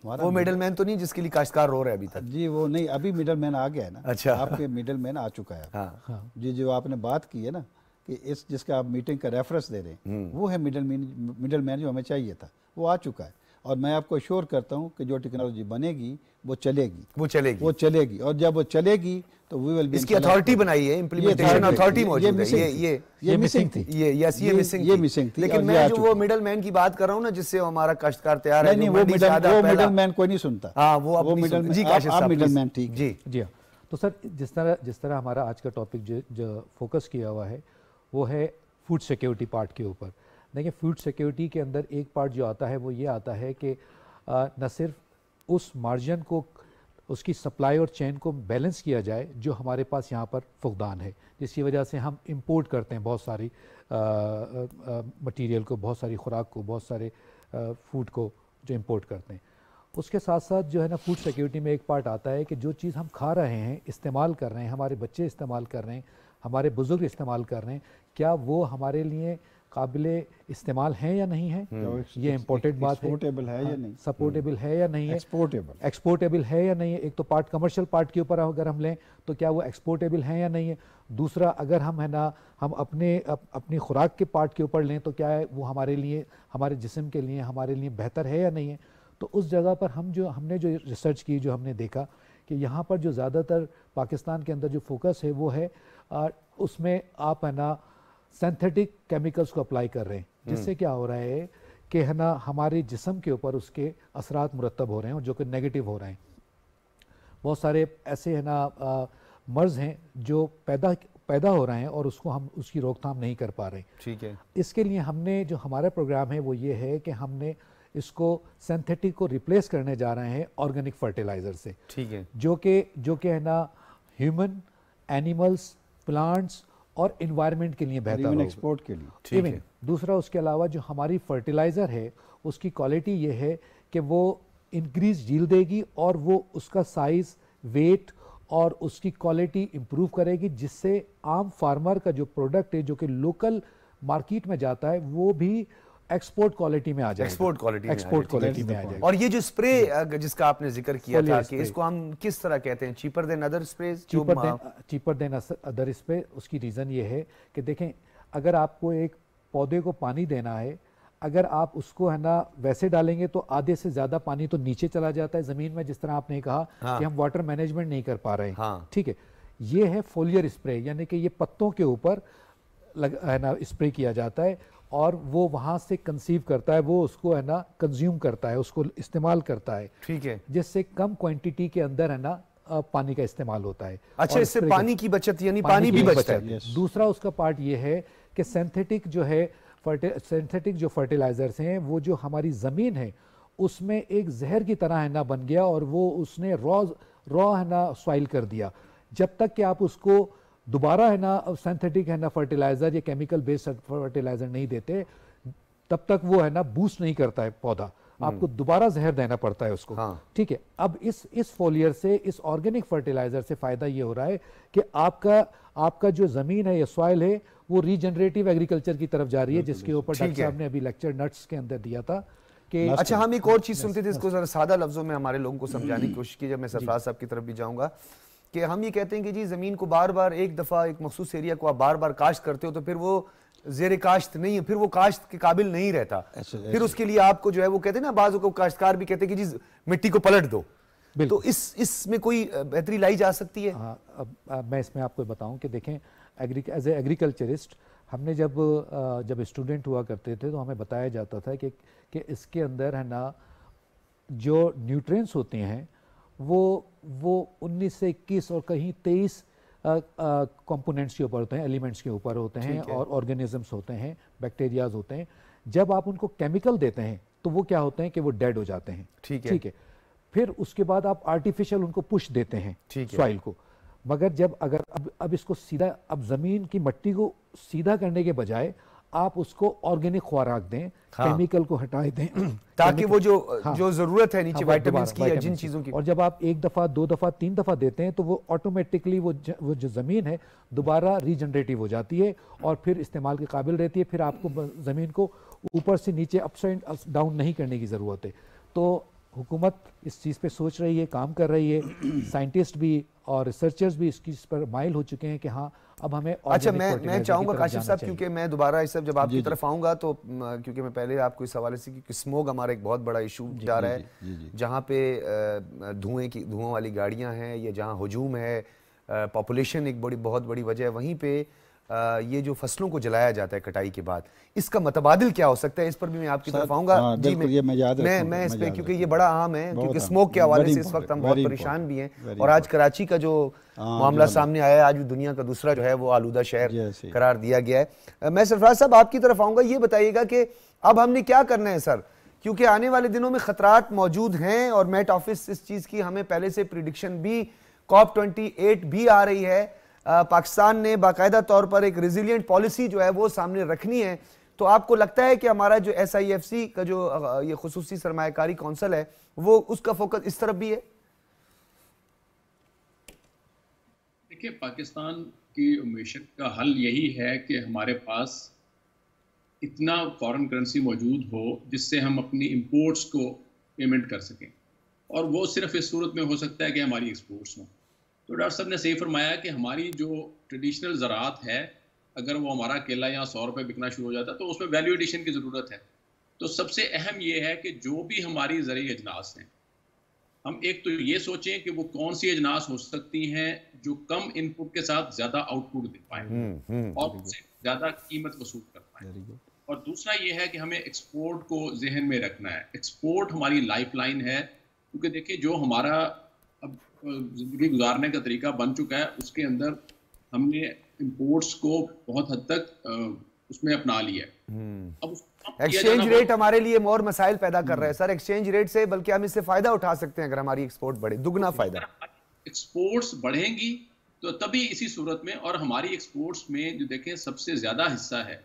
वो मिडल मैन तो नहीं जिसके लिए काश्तकार रो रहे अभी तक जी वो नहीं अभी मिडल मैन आ गया है ना अच्छा आपके मिडल मैन आ चुका है हाँ। हाँ। जी जो आपने बात की है ना कि इस जिसका आप मीटिंग का रेफरेंस दे रहे हैं हम्म। वो है मिडल मिडल मैन जो हमें चाहिए था वो आ चुका है और मैं आपको श्योर करता हूँ कि जो टेक्नोलॉजी बनेगी वो चलेगी वो चलेगी वो चलेगी और जब वो चलेगी तो वी विल इसकी अथॉरिटी बनाई है इम्प्लीमेंटेशन अथॉरिटी मौजूद है ये ये ये मिसिंग थी ये यस ये मिसिंग ये मिसिंग थी लेकिन मैं जो वो मिडिल मैन की बात कर रहा हूँ ना जिससे हमारा काश्तकार तैयार है नहीं वो मिडिल वो मिडिल मैन कोई नहीं सुनता हाँ वो वो मिडिल जी आप मिडिल मैन ठीक जी जी हाँ तो सर जिस तरह जिस तरह हमारा आज का टॉपिक जो फोकस किया हुआ है वो है फूड सिक्योरिटी पार्ट के ऊपर देखिए फूड सिक्योरिटी के अंदर एक पार्ट जो आता है वो ये आता है कि न सिर्फ उस मार्जिन को उसकी सप्लाई और चेन को बैलेंस किया जाए जो हमारे पास यहाँ पर फुकदान है जिसकी वजह से हम इंपोर्ट करते हैं बहुत सारी मटेरियल को बहुत सारी खुराक को बहुत सारे फूड को जो इंपोर्ट करते हैं उसके साथ साथ जो है ना फूड सिक्योरिटी में एक पार्ट आता है कि जो चीज़ हम खा रहे हैं इस्तेमाल कर रहे हैं हमारे बच्चे इस्तेमाल कर रहे हैं हमारे बुज़ुर्ग इस्तेमाल कर रहे हैं क्या वो हमारे लिए काबिल इस्तेमाल हैं या नहीं है हम्म। तो ये इम्पोर्टेंट बात है एक्सपोर्टेबल है या हाँ, नहीं सपोर्टेबल हम्म। है या नहीं है एक्सपोर्टेबल एक्सपोर्टेबल है या नहीं है एक तो पार्ट कमर्शियल पार्ट के ऊपर अगर हम लें तो क्या वो एक्सपोर्टेबल है या नहीं है दूसरा अगर हम है ना हम अपने अप, अपनी खुराक के पार्ट के ऊपर लें तो क्या है वो हमारे लिए हमारे जिसम के लिए हमारे लिए बेहतर है या नहीं है तो उस जगह पर हम जो हमने जो रिसर्च की जो हमने देखा कि यहाँ पर जो ज़्यादातर पाकिस्तान के अंदर जो फोकस है वो है उसमें आप है ना सिंथेटिक केमिकल्स को अप्लाई कर रहे हैं हम्म। जिससे क्या हो रहा है कि है ना हमारे जिसम के ऊपर उसके असरात मुरतब हो रहे हैं और जो कि नेगेटिव हो रहे हैं बहुत सारे ऐसे है ना मर्ज हैं जो पैदा पैदा हो रहे हैं और उसको हम उसकी रोकथाम नहीं कर पा रहे ठीक है इसके लिए हमने जो हमारा प्रोग्राम है वो ये है कि हमने इसको सिंथेटिक को रिप्लेस करने जा रहे हैं ऑर्गेनिक फर्टिलाइज़र से ठीक है जो कि जो कि है ना ह्यूमन एनिमल्स प्लांट्स और इन्वायरमेंट के लिए बेहतर एक्सपोर्ट के लिए इवन दूसरा उसके अलावा जो हमारी फर्टिलाइज़र है उसकी क्वालिटी ये है कि वो इंक्रीज झील देगी और वो उसका साइज़ वेट और उसकी क्वालिटी इम्प्रूव करेगी जिससे आम फार्मर का जो प्रोडक्ट है जो कि लोकल मार्केट में जाता है वो भी एक्सपोर्ट क्वालिटी में आ जाएगा एक्सपोर्ट क्वालिटी एक्सपोर्ट क्वालिटी में आ जाएगा और ये जो स्प्रे जिसका आपने जिक्र किया था कि इसको हम किस तरह कहते हैं cheaper than other spray cheaper than cheaper than other spray उसकी रीज़न ये है कि देखें अगर आपको एक पौधे को पानी देना है अगर आप उसको है ना वैसे डालेंगे तो आधे से ज्यादा पानी तो नीचे चला जाता है जमीन में जिस तरह आपने कहा हाँ। कि हम वाटर मैनेजमेंट नहीं कर पा रहे हाँ। ठीक है ये है फोलियर स्प्रे यानी कि ये पत्तों के ऊपर है ना स्प्रे किया जाता है और वो वहाँ से कंसीव करता है वो उसको है ना कंज्यूम करता है उसको इस्तेमाल करता है ठीक है जिससे कम क्वांटिटी के अंदर है ना पानी का इस्तेमाल होता है अच्छा इससे पानी की बचत यानी पानी, पानी भी बचता है दूसरा उसका पार्ट ये है कि सिंथेटिक जो है सिंथेटिक जो फर्टिलाइजर्स हैं वो जो हमारी ज़मीन है उसमें एक जहर की तरह है ना बन गया और वो उसने रॉ रॉ है ना सॉइल कर दिया जब तक कि आप उसको दोबारा है ना सिंथेटिक है ना फर्टिलाइज़र या केमिकल बेस्ड फर्टिलाइज़र नहीं देते तब तक वो है ना बूस्ट नहीं करता है पौधा हम्म। आपको दोबारा जहर देना पड़ता है उसको हाँ। ठीक हाँ। है अब इस इस फोलियर से इस ऑर्गेनिक फर्टिलाइजर से फायदा ये हो रहा है कि आपका आपका जो जमीन है या सॉइल है वो रीजनरेटिव एग्रीकल्चर की तरफ जा रही है जिसके ऊपर डॉक्टर साहब ने अभी लेक्चर नट्स के अंदर दिया था कि अच्छा हम एक और चीज सुनते थे इसको सादा लफ्जों में हमारे लोगों को समझाने की कोशिश की जब मैं सरफराज साहब की तरफ भी जाऊंगा कि हम ये कहते हैं कि जी ज़मीन को बार बार एक दफ़ा एक मखसूस एरिया को आप बार बार काश्त करते हो तो फिर वो जेर काश्त नहीं है फिर वो काश्त के काबिल नहीं रहता अच्छा, फिर अच्छा। उसके लिए आपको जो है वो कहते हैं ना बाजू को काश्तकार भी कहते हैं कि जी मिट्टी को पलट दो तो इस इसमें कोई बेहतरी लाई जा सकती है आ, हाँ, अब, अब मैं इसमें आपको बताऊं कि देखें एज एग्रीकल्चरिस्ट हमने जब जब स्टूडेंट हुआ करते थे तो हमें बताया जाता था कि कि इसके अंदर है ना जो न्यूट्रिएंट्स होते हैं वो वो 19 से 21 और कहीं 23 कंपोनेंट्स के ऊपर होते हैं एलिमेंट्स के ऊपर होते हैं और ऑर्गेनिजम्स होते हैं बैक्टीरियाज होते हैं जब आप उनको केमिकल देते हैं तो वो क्या होते हैं कि वो डेड हो जाते हैं ठीक है ठीक है फिर उसके बाद आप आर्टिफिशियल उनको पुश देते हैं सॉइल को मगर जब अगर अब अब इसको सीधा अब ज़मीन की मट्टी को सीधा करने के बजाय आप उसको ऑर्गेनिक खुराक दें हाँ। केमिकल को हटाए दें *clears throat* ताकि वो जो हाँ, जो जरूरत है नीचे हाँ, वाइटमिन्स की या जिन चीजों की और जब आप एक दफा दो दफा तीन दफा देते हैं तो वो ऑटोमेटिकली वो ज, वो जो जमीन है दोबारा रीजनरेटिव हो जाती है और फिर इस्तेमाल के काबिल रहती है फिर आपको जमीन को ऊपर से नीचे अपसाइड डाउन नहीं करने की जरूरत है तो हुकूमत इस चीज़ पे सोच रही है काम कर रही है *clears throat* साइंटिस्ट भी और रिसर्चर्स भी इस चीज़ पर माइल हो चुके हैं कि हाँ अब हमें अच्छा मैं मैं चाहूँगा काशिफ साहब क्योंकि मैं दोबारा इस सब जब आपकी तरफ आऊँगा तो क्योंकि मैं पहले आपको इस हवाले से क्योंकि स्मोक हमारा एक बहुत बड़ा इशू जा रहा है जहाँ पे धुएँ की धुआं वाली गाड़ियाँ हैं या जहाँ हजूम है पॉपुलेशन एक बड़ी बहुत बड़ी वजह है वहीं पर ये जो फसलों को जलाया जाता है कटाई के बाद इसका मतबादल क्या हो सकता है इस पर भी मैं आपकी तरफ आऊंगा हाँ, जी मैं मैं याद मैं, मैं इस पर क्योंकि ये बड़ा आम है क्योंकि स्मोक के हवाले से इस वक्त हम बहुत परेशान भी हैं और आज कराची का जो हाँ, मामला सामने आया है आज दुनिया का दूसरा जो है वो आलूदा शहर करार दिया गया है मैं सरफराज साहब आपकी तरफ आऊंगा ये बताइएगा कि अब हमने क्या करना है सर क्योंकि आने वाले दिनों में खतरात मौजूद हैं और मेट ऑफिस इस चीज़ की हमें पहले से प्रिडिक्शन भी कॉप ट्वेंटी एट भी आ रही है पाकिस्तान ने बाकायदा तौर पर एक रिजिलियंट पॉलिसी जो है वो सामने रखनी है तो आपको लगता है कि हमारा जो एस आई एफ सी का जो ये खसूस सरमाकारी कौंसल है वो उसका फोकस इस तरफ भी है देखिए पाकिस्तान की मैशत का हल यही है कि हमारे पास इतना फॉरेन करेंसी मौजूद हो जिससे हम अपनी इम्पोर्ट्स को पेमेंट कर सकें और वो सिर्फ इस सूरत में हो सकता है कि हमारी एक्सपोर्ट्स हों तो डॉक्टर साहब ने सही फरमाया कि हमारी जो ट्रेडिशनल ज़रात है अगर वो हमारा केला या सौ रुपये बिकना शुरू हो जाता है तो उसमें वैल्यू एडिशन की ज़रूरत है तो सबसे अहम ये है कि जो भी हमारी ज़रिए अजनास हैं हम एक तो ये सोचें कि वो कौन सी अजनास हो सकती हैं जो कम इनपुट के साथ ज़्यादा आउटपुट दे पाए हम्म, हम्म, और ज़्यादा कीमत वसूल कर पाए और दूसरा ये है कि हमें एक्सपोर्ट को जहन में रखना है एक्सपोर्ट हमारी लाइफ लाइन है क्योंकि देखिए जो हमारा अब जिंदगी गुजारने का तरीका बन चुका है उसके अंदर हमने इम्पोर्ट्स को बहुत हद तक उसमें अपना लिया है हम्म। अब एक्सचेंज रेट हमारे लिए और मसाइल पैदा कर रहा है सर एक्सचेंज रेट से बल्कि हम इससे फायदा उठा सकते हैं अगर हमारी एक्सपोर्ट बढ़े दुगना फायदा एक्सपोर्ट्स बढ़ेंगी तो तभी इसी सूरत में और हमारी एक्सपोर्ट्स में जो देखें सबसे ज्यादा हिस्सा है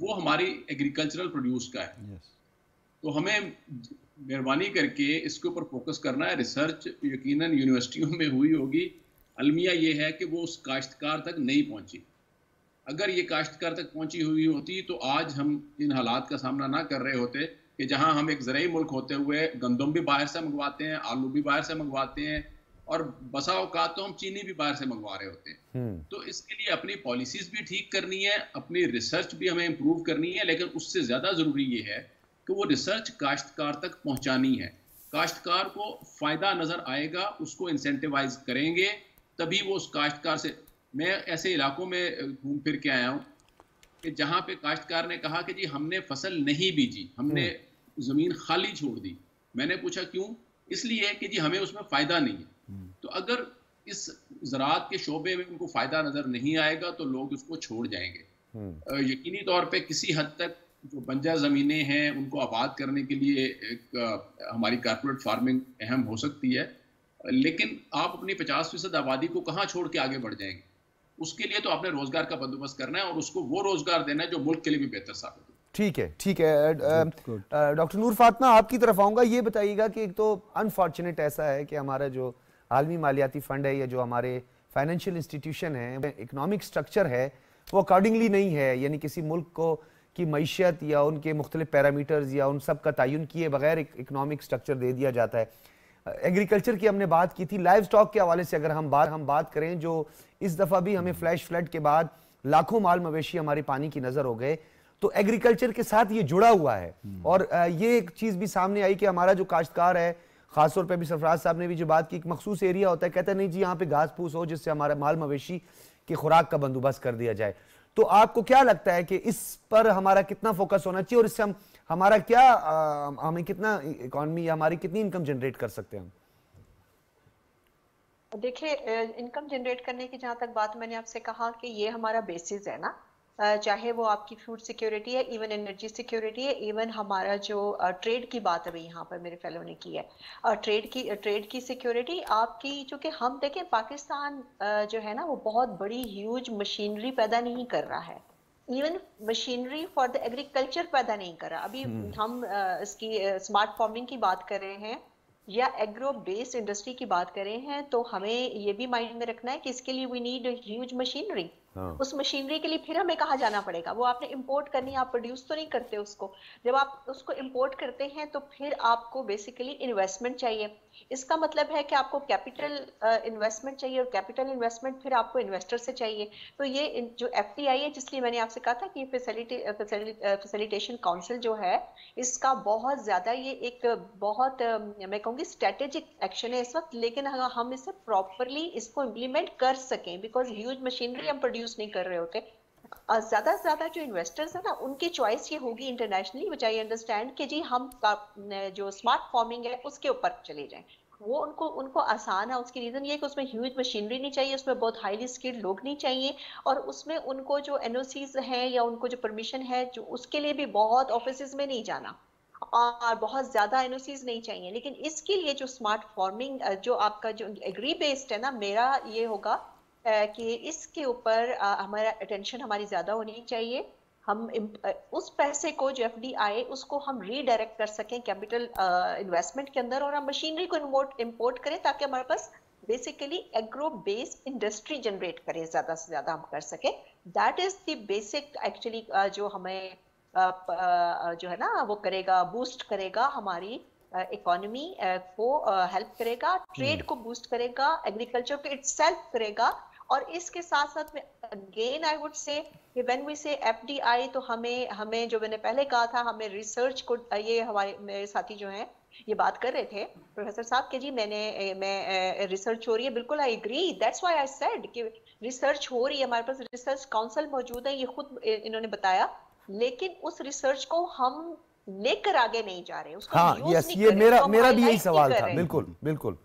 वो हमारी एग्रीकल्चरल प्रोड्यूस का है yes. तो हमें मेहरबानी करके इसके ऊपर फोकस करना है रिसर्च यकीनन यूनिवर्सिटियों में हुई होगी अलमिया ये है कि वो उस काश्तकार तक नहीं पहुंची अगर ये काश्तकार तक पहुंची हुई होती तो आज हम इन हालात का सामना ना कर रहे होते कि जहां हम एक जरिए मुल्क होते हुए गंदम भी बाहर से मंगवाते हैं आलू भी बाहर से मंगवाते हैं और बसा अवकात तो हम चीनी भी बाहर से मंगवा रहे होते हैं हम्म। तो इसके लिए अपनी पॉलिसीज भी ठीक करनी है अपनी रिसर्च भी हमें इम्प्रूव करनी है लेकिन उससे ज़्यादा ज़रूरी ये है कि वो रिसर्च काश्तकार तक पहुंचानी है काश्तकार को फ़ायदा नज़र आएगा उसको इंसेंटिवाइज करेंगे तभी वो उस काश्तकार से मैं ऐसे इलाकों में घूम फिर के आया हूँ कि जहाँ पे काश्तकार ने कहा कि जी हमने फसल नहीं बीजी हमने हम्म। ज़मीन खाली छोड़ दी मैंने पूछा क्यों इसलिए कि जी हमें उसमें फ़ायदा नहीं है हम्म। तो अगर इस ज़रात के शोबे में उनको फ़ायदा नज़र नहीं आएगा तो लोग उसको छोड़ जाएंगे हम्म। यकीनी तौर पर किसी हद तक जो बंजर ज़मीनें हैं उनको आबाद करने के लिए एक हमारी कारपोरेट फार्मिंग अहम हो सकती है लेकिन आप अपनी पचास फीसद आबादी को कहाँ छोड़ के आगे बढ़ जाएंगे उसके लिए तो आपने रोज़गार का बंदोबस्त करना है और उसको वो रोज़गार देना है जो मुल्क के लिए भी बेहतर साबित हो ठीक है ठीक है डॉक्टर नूर फातमा आपकी तरफ आऊँगा ये बताइएगा कि एक तो अनफॉर्चुनेट ऐसा है कि हमारा जो आलमी मालियाती फ़ंड है या जो हमारे फाइनेंशियल इंस्टीट्यूशन है इकोनॉमिक स्ट्रक्चर है वो अकॉर्डिंगली नहीं है यानी किसी मुल्क को की मीशत या उनके मुख्तलिफ पैरामीटर्स या उन सब का तयन किए बगैर एक इकनॉमिक स्ट्रक्चर दे दिया जाता है एग्रीकल्चर की हमने बात की थी लाइव स्टॉक के हवाले से अगर हम बात हम बात करें जो इस दफ़ा भी हमें फ्लैश फ्लड के बाद लाखों माल मवेशी हमारे पानी की नज़र हो गए तो एग्रीकल्चर के साथ ये जुड़ा हुआ है हम्म। और ये एक चीज़ भी सामने आई कि हमारा जो काश्तकार है खासतौर पर भी सरफराज साहब ने भी जो बात की एक मखसूस एरिया होता है कहते हैं नहीं जी यहाँ पे घास फूस हो जिससे हमारा माल मवेशी की खुराक का बंदोबस्त कर दिया जाए तो आपको क्या लगता है कि इस पर हमारा कितना फोकस होना चाहिए और इससे हम हमारा क्या आ, हमें कितना इकोनॉमी या हमारी कितनी इनकम जनरेट कर सकते हैं हम देखिए इनकम जनरेट करने की जहां तक बात मैंने आपसे कहा कि ये हमारा बेसिस है ना चाहे वो आपकी फूड सिक्योरिटी है इवन एनर्जी सिक्योरिटी है इवन हमारा जो ट्रेड की बात अभी यहाँ पर मेरे फेलो ने की है ट्रेड की ट्रेड की सिक्योरिटी आपकी चूँकि हम देखें पाकिस्तान जो है ना वो बहुत बड़ी ह्यूज मशीनरी पैदा नहीं कर रहा है even machinery for the agriculture पैदा नहीं कर रहा अभी हम्म। हम इसकी स्मार्ट फार्मिंग की बात कर रहे हैं या एग्रो बेस्ड इंडस्ट्री की बात कर रहे हैं तो हमें ये भी माइंड में रखना है कि इसके लिए वी नीड ह्यूज मशीनरी हाँ। उस मशीनरी के लिए फिर हमें कहा जाना पड़ेगा वो आपने इम्पोर्ट करनी आप प्रोड्यूस तो नहीं करते उसको जब आप उसको इम्पोर्ट करते हैं तो फिर आपको बेसिकली इन्वेस्टमेंट चाहिए इसका मतलब है कि आपको कैपिटल इन्वेस्टमेंट चाहिए और कैपिटल इन्वेस्टमेंट फिर आपको इन्वेस्टर से चाहिए तो ये जो एफ है जिसलिए मैंने आपसे कहा था कि फैसिलिटेशन काउंसिल जो है इसका बहुत ज़्यादा ये एक बहुत मैं कहूँगी स्ट्रेटेजिक एक्शन है इस वक्त लेकिन हाँ, हम इसे प्रॉपरली इसको इम्प्लीमेंट कर सकें बिकॉज ह्यूज मशीनरी हम प्रोड्यूस नहीं कर रहे होते ज़्यादा से ज़्यादा जो इन्वेस्टर्स हैं ना उनकी चॉइस ये होगी इंटरनेशनली विच आई अंडरस्टैंड कि जी हम जो स्मार्ट फार्मिंग है उसके ऊपर चले जाएं वो उनको उनको आसान है उसकी रीज़न ये कि उसमें ह्यूज मशीनरी नहीं चाहिए उसमें बहुत हाईली स्किल्ड लोग नहीं चाहिए और उसमें उनको जो एन हैं या उनको जो परमिशन है जो उसके लिए भी बहुत ऑफिस में नहीं जाना और बहुत ज़्यादा एन नहीं चाहिए लेकिन इसके लिए जो स्मार्ट फार्मिंग जो आपका जो एग्री बेस्ड है ना मेरा ये होगा कि इसके ऊपर हमारा अटेंशन हमारी ज़्यादा होनी चाहिए हम उस पैसे को जो एफ आए उसको हम रीडायरेक्ट कर सकें कैपिटल इन्वेस्टमेंट के अंदर और हम मशीनरी को इम्पोर्ट करें ताकि हमारे पास basically agro based industry generate करें ज़्यादा से ज़्यादा हम कर सकें that is the basic actually जो हमें जो है ना वो करेगा बूस्ट करेगा हमारी इकोनॉमी को हेल्प करेगा ट्रेड हम्म। को बूस्ट करेगा एग्रीकल्चर को इट्स करेगा और इसके साथ साथ में अगेन आई वुड से कि व्हेन वी से एफडीआई तो हमें हमें जो मैंने पहले कहा था हमें रिसर्च को ये हमारे मेरे साथी जो हैं ये बात कर रहे थे प्रोफेसर साहब के जी मैंने मैं रिसर्च हो रही है बिल्कुल I agree that's why I said कि रिसर्च हो रही है हमारे पास रिसर्च काउंसिल मौजूद है ये खुद इन्होंने बताया लेकिन उस रिसर्च को हम लेकर आगे नहीं जा रहे उसको हाँ यस ये मेरा मेरा भी यही सवाल था बिल्कुल बिल्कुल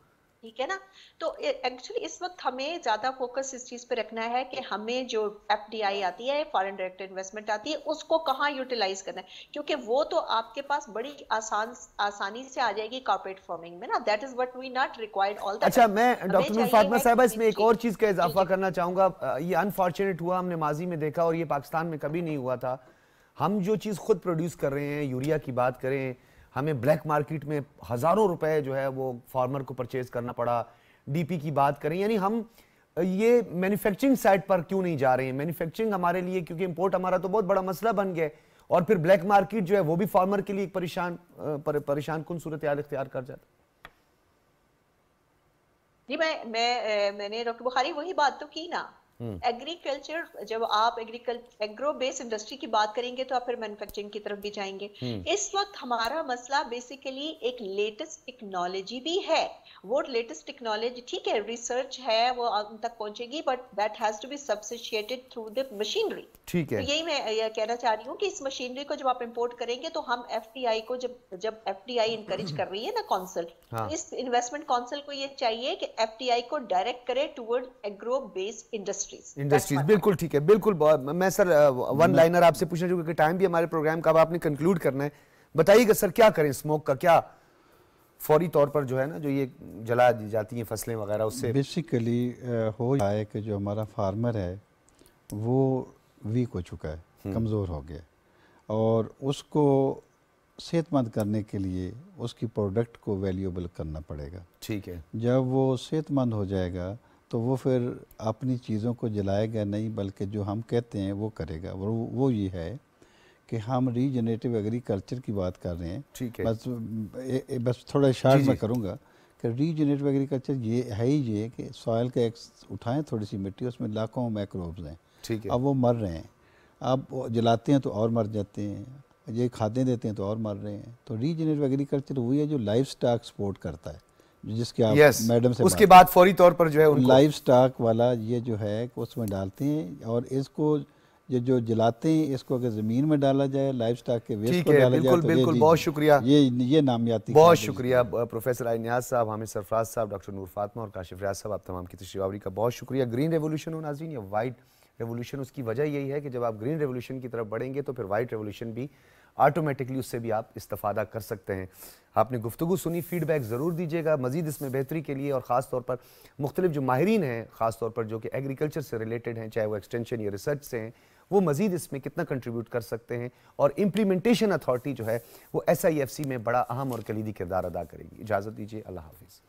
ठीक है ना तो एक्चुअली इस वक्त हमें ज्यादा फोकस इस चीज पे रखना है कि हमें जो एफ आती है फॉरेन डायरेक्ट इन्वेस्टमेंट आती है उसको कहाँ यूटिलाइज करना है क्योंकि वो तो आपके पास बड़ी आसान आसानी से आ जाएगी कॉर्पोरेट फॉर्मिंग में ना that is what we not required all अच्छा मैं डॉक्टर फातमा साहबा इसमें एक और चीज का इजाफा करना चाहूंगा ये अनफॉर्चुनेट हुआ हमने माजी में देखा और ये पाकिस्तान में कभी नहीं हुआ था हम जो चीज खुद प्रोड्यूस कर रहे हैं यूरिया की बात करें हमें ब्लैक मार्केट में हज़ारों रुपए जो है वो फार्मर को परचेज करना पड़ा डीपी की बात करें यानी हम ये मैन्युफैक्चरिंग साइड पर क्यों नहीं जा रहे हैं मैन्युफैक्चरिंग हमारे लिए क्योंकि इम्पोर्ट हमारा तो बहुत बड़ा मसला बन गया और फिर ब्लैक मार्केट जो है वो भी फार्मर के लिए परेशान पर, परेशान कन सूरत इख्तियार कर जाता जी मैं मैं मैंने डॉक्टर बुखारी वही बात तो की ना एग्रीकल्चर हम्म। जब आप एग्रीकल्चर एग्रो बेस्ड इंडस्ट्री की बात करेंगे तो आप फिर मैन्युफैक्चरिंग की तरफ भी जाएंगे हम्म। इस वक्त हमारा मसला बेसिकली एक लेटेस्ट टेक्नोलॉजी भी है वो लेटेस्ट टेक्नोलॉजी ठीक है रिसर्च है वो उन तक पहुंचेगी but that has to be substantiated through the machinery ठीक है तो यही मैं यह कहना चाह रही हूँ कि इस मशीनरी को जब आप इम्पोर्ट करेंगे तो हम एफ को जब जब एफ टी आई इंकरेज कर रही है ना काउंसिल तो हाँ. इस इन्वेस्टमेंट काउंसिल को ये चाहिए कि एफ को डायरेक्ट करे toward agro based industry industries industries बिल्कुल ठीक है बिल्कुल मैं सर वन लाइनर आपसे पूछना चाहूंगा टाइम भी हमारे प्रोग्राम का आपने कंक्लूड करना है बताइएगा सर क्या करें स्मोक का क्या फौरी तौर पर जो है ना जो ये जला दी जाती हैं फसलें वगैरह उससे बेसिकली हो जाए कि जो हमारा फार्मर है वो वीक हो चुका है हम्म। कमज़ोर हो गया और उसको सेहतमंद करने के लिए उसकी प्रोडक्ट को वैल्यूबल करना पड़ेगा ठीक है जब वो सेहतमंद हो जाएगा तो वो फिर अपनी चीज़ों को जलाएगा नहीं बल्कि जो हम कहते हैं वो करेगा वो वो ये है कि हम रीजनेटिव एग्रीकल्चर की बात कर रहे हैं ठीक है बस ए, ए, बस थोड़ा इशार मैं करूँगा कि रीजनेटिव एग्रीकल्चर ये है ही ये कि सॉयल का एक उठाएं थोड़ी सी मिट्टी उसमें लाखों माइक्रोब्स हैं ठीक है अब वो मर रहे हैं अब जलाते हैं तो और मर जाते हैं ये खादें देते हैं तो और मर रहे हैं तो रीजनेटिव एग्रीकल्चर वही है जो लाइफ स्टाक सपोर्ट करता है जिसके आप yes, मैडम से उसके बाद फौरी तौर पर जो है उनको लाइव स्टॉक वाला ये जो है उसमें डालते हैं और इसको ये जो जलाते हैं इसको अगर ज़मीन में डाला जाए लाइफ स्टॉक के वेस्ट को डाला बिल्कुल, जाए तो बिल्कुल बहुत शुक्रिया ये ये नामियाती बहुत शुक्रिया प्रोफेसर आई न्याज साहब हामिद सरफराज साहब डॉक्टर नूर फातमा और काशिफ रियाज साहब आप तमाम की तशरीवावरी का बहुत शुक्रिया ग्रीन रेवोल्यूशन हो नाजीन या वाइट रेवोल्यूशन उसकी वजह यही है कि जब आप ग्रीन रेवोल्यूशन की तरफ बढ़ेंगे तो फिर वाइट रेवोल्यूशन भी आटोमेटिकली उससे भी आप इस्तफादा कर सकते हैं आपने गुफ्तु सुनी फीडबैक ज़रूर दीजिएगा मजीद इसमें बेहतरी के लिए और ख़ास तौर पर मुख्तलिफ जो माहरीन हैं ख़ास तौर पर जो कि एग्रीकल्चर से रिलेटेड हैं चाहे वो एक्सटेंशन या रिसर्च से हैं वो मजीद इसमें कितना कंट्रीब्यूट कर सकते हैं और इम्प्लीमेंटेशन अथॉरिटी जो है वो एस आई एफ सी में बड़ा अहम और कलीदी किरदार अदा करेगी इजाज़त दीजिए अल्लाह हाफिज़